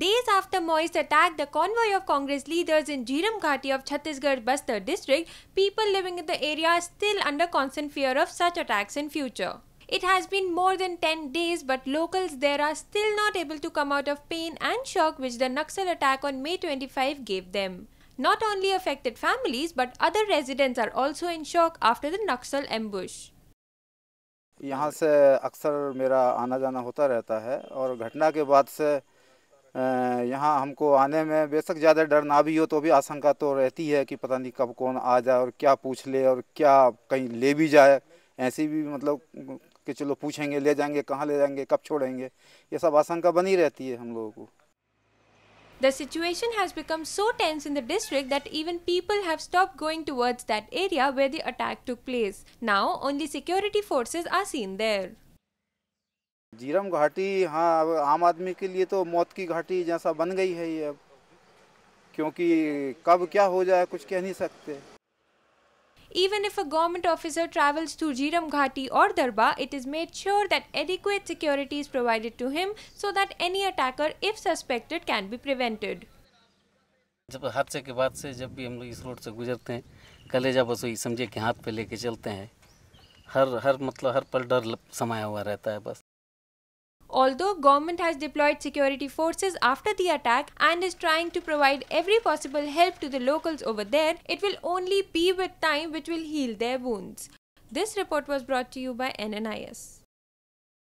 Days after Maoist attack, the convoy of Congress leaders in Jiram Ghati of Chhattisgarh Bastar district, people living in the area are still under constant fear of such attacks in future. It has been more than 10 days but locals there are still not able to come out of pain and shock which the Naxal attack on May 25 gave them. Not only affected families but other residents are also in shock after the Naxal ambush. यहाँ से अक्सर मेरा आना जाना होता रहता है और घटना के बाद से यहाँ हमको आने में बेशक ज़्यादा डर ना भी हो तो भी आशंका तो रहती है कि पता नहीं कब कौन आ जाए और क्या पूछ ले और क्या कहीं ले भी जाए ऐसी भी मतलब कि चलो पूछेंगे ले जाएंगे कहाँ ले जाएंगे कब छोड़ेंगे ये सब आशंका बनी रहती है हम लोगों को The situation has become so tense in the district that even people have stopped going towards that area where the attack took place. Now, only security forces are seen there. Jhiram घाटी हाँ आम आदमी के लिए तो मौत की घाटी जैसा बन गई है ये अब क्योंकि कब क्या हो जाए कुछ कह नहीं सकते Even if a government officer travels to Jiram Ghati or Darba, it is made sure that adequate security is provided to him so that any attacker, if suspected, can be prevented. जब हादसे के बाद से जब भी हम लोग इस रोड से गुजरते हैं कलेजा बसोई समझे कि हाथ पे लेके चलते हैं हर हर मतलब हर पल डर समाया हुआ रहता है बस Although government has deployed security forces after the attack and is trying to provide every possible help to the locals over there, it will only be with time which will heal their wounds. This report was brought to you by NNIS.